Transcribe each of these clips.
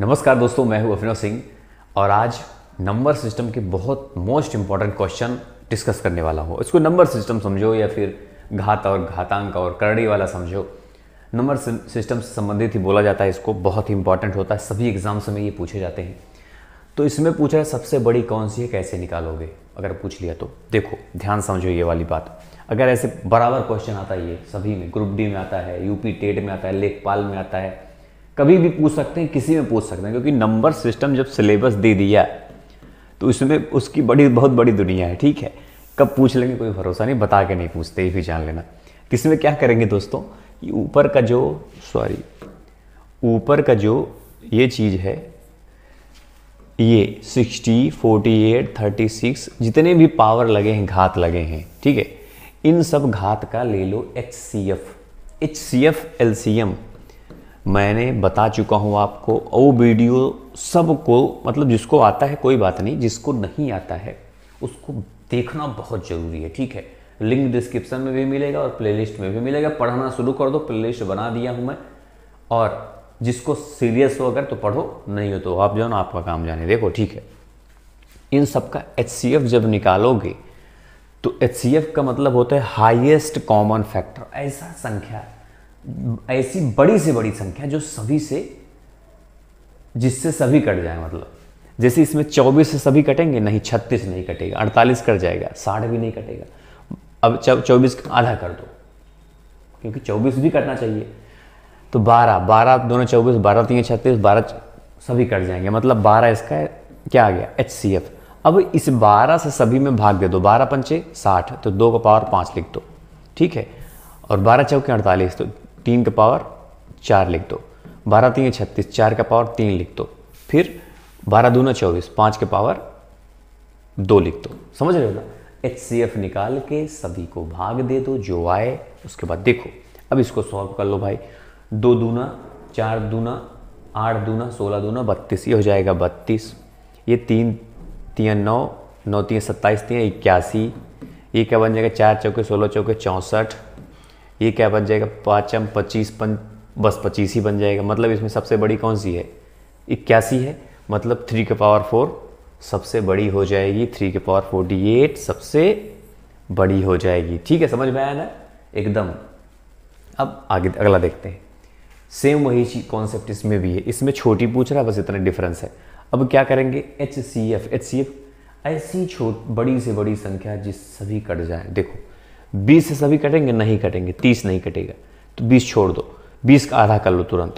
नमस्कार दोस्तों मैं हूं अभिनव सिंह और आज नंबर सिस्टम के बहुत मोस्ट इंपॉर्टेंट क्वेश्चन डिस्कस करने वाला हूं इसको नंबर सिस्टम समझो या फिर घात और घातांक और करड़ी वाला समझो नंबर सिस्टम से संबंधित ही बोला जाता है इसको बहुत ही इंपॉर्टेंट होता है सभी एग्जाम्स में ये पूछे जाते हैं तो इसमें पूछा है सबसे बड़ी कौन सी है कैसे निकालोगे अगर पूछ लिया तो देखो ध्यान समझो ये वाली बात अगर ऐसे बराबर क्वेश्चन आता है ये सभी में ग्रुप डी में आता है यूपी टेट में आता है लेखपाल में आता है कभी भी पूछ सकते हैं किसी में पूछ सकते हैं क्योंकि नंबर सिस्टम जब सिलेबस दे दिया तो इसमें उसकी बड़ी बहुत बड़ी दुनिया है ठीक है कब पूछ लेंगे कोई भरोसा नहीं बता के नहीं पूछते ये भी जान लेना इसमें क्या करेंगे दोस्तों ये ऊपर का जो सॉरी ऊपर का जो ये चीज़ है ये 60, 48, 36 जितने भी पावर लगे हैं घात लगे हैं ठीक है इन सब घात का ले लो H C F H C F L C M मैंने बता चुका हूँ आपको वो वीडियो सबको मतलब जिसको आता है कोई बात नहीं जिसको नहीं आता है उसको देखना बहुत ज़रूरी है ठीक है लिंक डिस्क्रिप्शन में भी मिलेगा और प्लेलिस्ट में भी मिलेगा पढ़ना शुरू कर दो प्लेलिस्ट बना दिया हूँ मैं और जिसको सीरियस हो अगर तो पढ़ो नहीं हो तो आप जो ना आपका काम जाने देखो ठीक है इन सब का एच जब निकालोगे तो एच का मतलब होता है हाईएस्ट कॉमन फैक्टर ऐसा संख्या ऐसी बड़ी से बड़ी संख्या जो सभी से जिससे सभी कट जाए मतलब जैसे इसमें 24 से सभी कटेंगे नहीं 36 नहीं कटेगा 48 कट जाएगा साठ भी नहीं कटेगा अब 24 का आधा कर दो क्योंकि 24 भी कटना चाहिए तो 12 12 दोनों 24 12 तीन छत्तीस बारह सभी कट जाएंगे मतलब 12 इसका क्या आ गया एच अब इस 12 से सभी में भाग दे दो 12 पंचे 60 तो दो का पावर पाँच लिख दो ठीक है और बारह चौके अड़तालीस तो तीन का पावर चार लिख दो बारह तीन छत्तीस चार का पावर तीन लिख दो फिर बारह दूना चौबीस पाँच का पावर दो लिख दो समझ रहे हो ना एच सी एफ निकाल के सभी को भाग दे दो जो आए उसके बाद देखो अब इसको सॉल्व कर लो भाई दो दूना चार दूना आठ दूना सोलह दूना बत्तीस ये हो जाएगा बत्तीस ये तीन तीन नौ नौ तीन सत्ताईस तीन इक्यासी ये क्या बन जाएगा चार चौके सोलह चौके चौंसठ ये क्या बन जाएगा पाँचम पच्चीस पन बस पच्चीस ही बन जाएगा मतलब इसमें सबसे बड़ी कौन सी है इक्यासी है मतलब थ्री के पावर फोर सबसे बड़ी हो जाएगी थ्री के पावर फोर्टी एट सबसे बड़ी हो जाएगी ठीक है समझ में आया ना एकदम अब आगे अगला देखते हैं सेम वही चीज कॉन्सेप्ट इसमें भी है इसमें छोटी पूछ रहा है बस इतना डिफरेंस है अब क्या करेंगे H C F H C F ऐसी छोट बड़ी से बड़ी संख्या जिस सभी कट जाए देखो बीस से सभी कटेंगे नहीं कटेंगे तीस नहीं कटेगा तो बीस छोड़ दो बीस का आधा कर लो तुरंत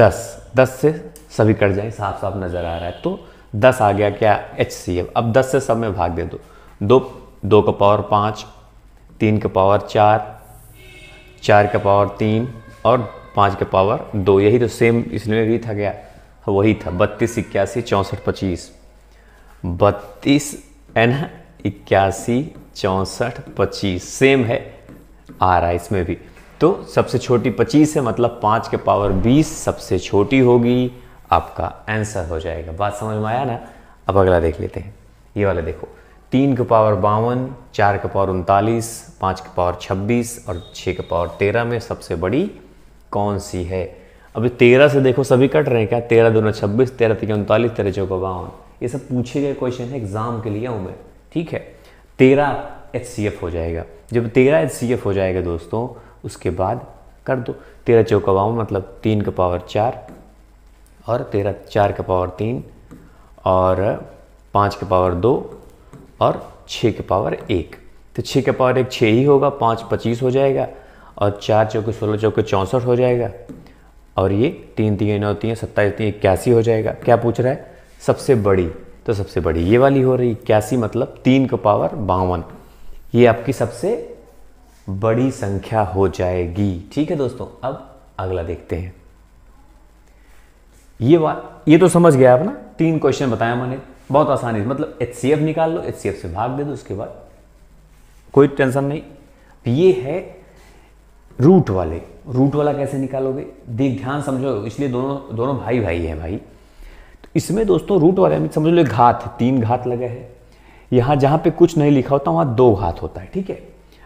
दस दस से सभी कट जाए साफ साफ नज़र आ रहा है तो दस आ गया क्या एच सी एफ अब दस से सब में भाग दे दो दो दो का पावर पाँच तीन का पावर चार चार का पावर तीन और पाँच का पावर दो यही तो सेम इसमें भी था गया वही था बत्तीस इक्यासी चौंसठ पच्चीस बत्तीस एन इक्यासी चौंसठ पच्चीस सेम है आ रहा है इसमें भी तो सबसे छोटी पच्चीस है मतलब पाँच के पावर बीस सबसे छोटी होगी आपका आंसर हो जाएगा बात समझ में आया ना अब अगला देख लेते हैं ये वाला देखो तीन के पावर बावन चार के पावर उनतालीस पाँच के पावर छब्बीस और छः के पावर तेरह में सबसे बड़ी कौन सी है अभी तेरह से देखो सभी कट रहे हैं क्या तेरह दोनों छब्बीस तेरह तीन उनतालीस तेरह चौका बावन ये सब पूछे गए क्वेश्चन है एग्जाम के लिए हूँ मैं ठीक है तेरह एच सी एफ हो जाएगा जब तेरह एच सी एफ हो जाएगा दोस्तों उसके बाद कर दो तेरह चौका बावन मतलब तीन का पावर चार और तेरह चार का पावर तीन और पाँच का पावर दो और छः का पावर एक तो छः का पावर एक छः ही होगा पाँच पच्चीस हो जाएगा और चार चौके सोलह चौके चौंसठ हो जाएगा और ये तीन तीन नौ तीन सत्ताईस तीन इक्यासी हो जाएगा क्या पूछ रहा है सबसे बड़ी तो सबसे बड़ी ये वाली हो रही इक्यासी मतलब तीन का पावर बावन ये आपकी सबसे बड़ी संख्या हो जाएगी ठीक है दोस्तों अब अगला देखते हैं ये बात ये तो समझ गया आप ना तीन क्वेश्चन बताया मैंने बहुत आसानी से मतलब एच निकाल लो एच से भाग दे दो उसके बाद कोई टेंशन नहीं ये है रूट वाले रूट वाला कैसे निकालोगे देख ध्यान समझो इसलिए दोनों दोनों भाई भाई हैं भाई इसमें दोस्तों रूट वाले में समझ लो घात तीन घात लगे हैं यहाँ जहाँ पे कुछ नहीं लिखा होता वहाँ दो घात होता है ठीक है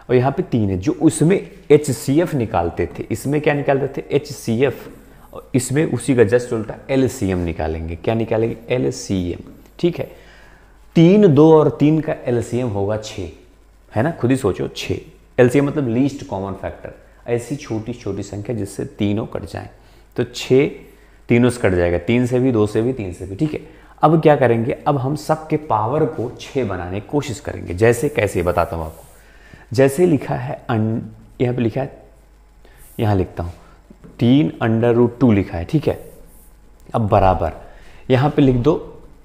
और यहाँ पे तीन है जो उसमें एच सी एफ निकालते थे इसमें क्या निकालते थे एच सी एफ और इसमें उसी का जस्ट उल्टा एल सी एम निकालेंगे क्या निकालेंगे एल सी एम ठीक है तीन दो और तीन का एल सी एम होगा छः है ना खुद ही सोचो छः एल सी एम मतलब लीस्ट कॉमन फैक्टर ऐसी छोटी छोटी संख्या जिससे तीनों कट जाएँ तो छः तीनों से कट जाएगा तीन से भी दो से भी तीन से भी ठीक है अब क्या करेंगे अब हम सबके पावर को छः बनाने की कोशिश करेंगे जैसे कैसे बताता हूँ आपको जैसे लिखा है अन यहाँ पर लिखा है यहाँ लिखता हूँ तीन अंडर रूट टू लिखा है ठीक है अब बराबर यहाँ पे लिख दो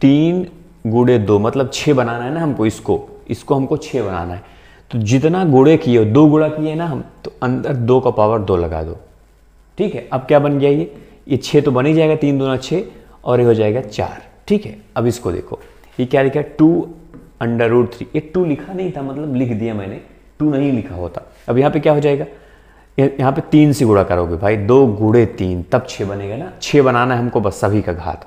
तीन गुड़े दो मतलब छः बनाना है ना हमको इसको इसको हमको छः बनाना है तो जितना गुड़े किए दो गुड़ा किए ना हम तो अंदर दो का पावर दो लगा दो ठीक है अब क्या बन गया ये ये छः तो बन ही जाएगा तीन दोना छः और ये हो जाएगा चार ठीक है अब इसको देखो ये क्या लिखा है टू अंडर रूट थ्री ये टू लिखा नहीं था मतलब लिख दिया मैंने टू नहीं लिखा होता अब यहाँ पे क्या हो जाएगा यहाँ पे तीन से गुड़ा करोगे भाई दो गुड़े तीन तब छः बनेगा ना छः बनाना है हमको बस सभी का घात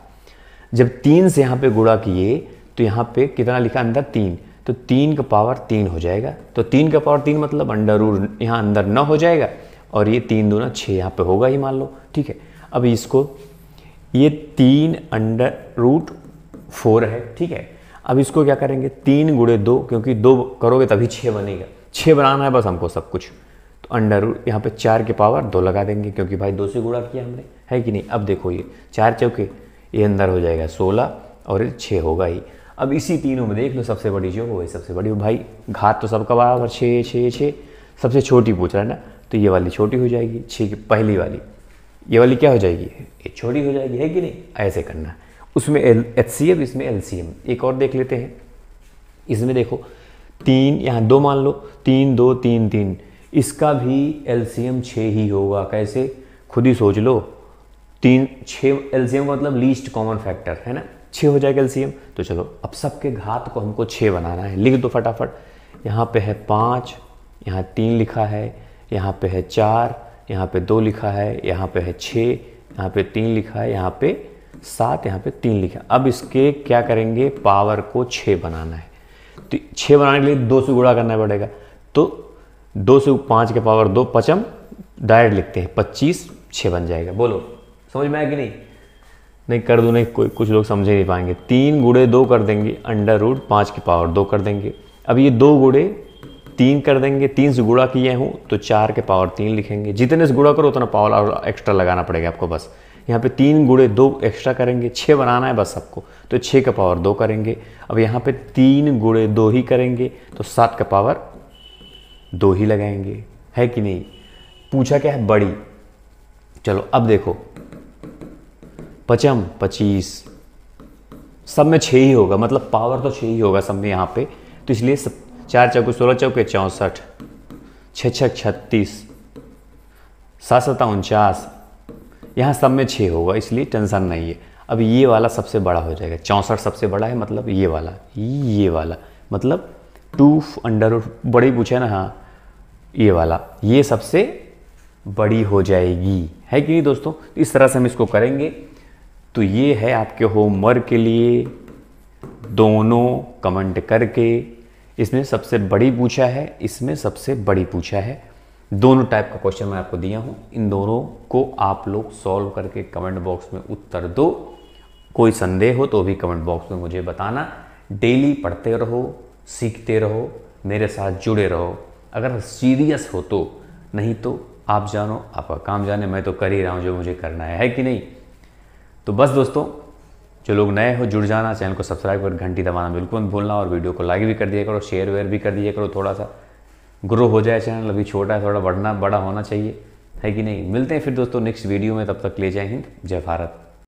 जब तीन से यहाँ पे गुड़ा किए तो यहाँ पे कितना लिखा अंदर तीन तो तीन का पावर तीन हो जाएगा तो तीन का पावर तीन मतलब अंडर रूट यहाँ अंदर न हो जाएगा और ये तीन दूना छः यहाँ पे होगा ही मान लो ठीक है अब इसको ये तीन अंडर रूट फोर है ठीक है अब इसको क्या करेंगे तीन गुड़े दो क्योंकि दो करोगे तभी छः बनेगा छः बनाना है बस हमको सब कुछ तो अंडर रूट यहाँ पर चार के पावर दो लगा देंगे क्योंकि भाई दो से गुड़ा किया हमने है कि नहीं अब देखो ये चार चौके ये अंदर हो जाएगा सोलह और छः होगा ही अब इसी तीनों में देख लो सबसे बड़ी जो वही सबसे बड़ी भाई घात तो सबका बराबर छः छः छः सबसे छोटी पूछ रहा है ना तो ये वाली छोटी हो जाएगी छः की पहली वाली ये वाली क्या हो जाएगी ये छोटी हो जाएगी है कि नहीं ऐसे करना उसमें एल एच सी एम इसमें एल सी एम एक और देख लेते हैं इसमें देखो तीन यहाँ दो मान लो तीन दो तीन तीन इसका भी एल सी एम छः ही होगा कैसे खुद ही सोच लो तीन छः एल सी एम का मतलब लीस्ट कॉमन फैक्टर है ना छः हो जाएगा एल तो चलो अब सबके घात को हमको छः बनाना है लिख दो फटाफट यहाँ पे है पाँच यहाँ तीन लिखा है यहाँ पे है चार यहाँ पे दो लिखा है यहाँ पे है छः यहाँ पे तीन लिखा है यहाँ पे सात यहाँ पे तीन लिखा अब इसके क्या करेंगे पावर को छः बनाना है तो छः बनाने के लिए दो से गुड़ा करना पड़ेगा तो दो से पाँच के पावर दो पचम डायरेक्ट लिखते हैं पच्चीस छः बन जाएगा बोलो समझ में आया कि नहीं नहीं कर दो नहीं कोई कुछ लोग समझ नहीं पाएंगे तीन गुड़े दो कर देंगे अंडर रूट पाँच की पावर दो कर देंगे अब ये दो गुड़े तीन कर देंगे तीन से गुड़ा किए हूँ तो चार के पावर तीन लिखेंगे जितने से गुड़ा करो उतना पावर और एक्स्ट्रा लगाना पड़ेगा आपको बस यहाँ पे तीन गुड़े दो एक्स्ट्रा करेंगे छः बनाना है बस आपको तो छः का पावर दो करेंगे अब यहाँ पे तीन गुड़े दो ही करेंगे तो सात का पावर दो ही लगाएंगे है कि नहीं पूछा क्या है बड़ी चलो अब देखो पचम पच्चीस सब में छः ही होगा मतलब पावर तो छः ही होगा सब में यहाँ पे तो इसलिए सब चार चौके सोलह चौके चौंसठ छः छः छत्तीस सात सता उनचास यहाँ सब में छः होगा इसलिए टेंशन नहीं है अब ये वाला सबसे बड़ा हो जाएगा चौंसठ सबसे बड़ा है मतलब ये वाला ये वाला मतलब टू अंडर बड़ी पूछे ना हाँ ये वाला ये सबसे बड़ी हो जाएगी है कि नहीं दोस्तों तो इस तरह से हम इसको करेंगे तो ये है आपके होमवर्क के लिए दोनों कमेंट करके इसमें सबसे बड़ी पूछा है इसमें सबसे बड़ी पूछा है दोनों टाइप का क्वेश्चन मैं आपको दिया हूँ इन दोनों को आप लोग सॉल्व करके कमेंट बॉक्स में उत्तर दो कोई संदेह हो तो भी कमेंट बॉक्स में मुझे बताना डेली पढ़ते रहो सीखते रहो मेरे साथ जुड़े रहो अगर सीरियस हो तो नहीं तो आप जानो आपका काम जाने मैं तो कर ही रहा हूँ जो मुझे करना है, है कि नहीं तो बस दोस्तों जो लोग नए हो जुड़ जाना चैनल को सब्सक्राइब कर घंटी दबाना बिल्कुल मत भूलना और वीडियो को लाइक भी कर दिया करो शेयर वेयर भी कर दिया करो थोड़ा सा ग्रो हो जाए चैनल अभी छोटा है थोड़ा बढ़ना बड़ा होना चाहिए है कि नहीं मिलते हैं फिर दोस्तों नेक्स्ट वीडियो में तब तक ले जाए हिंद जय भारत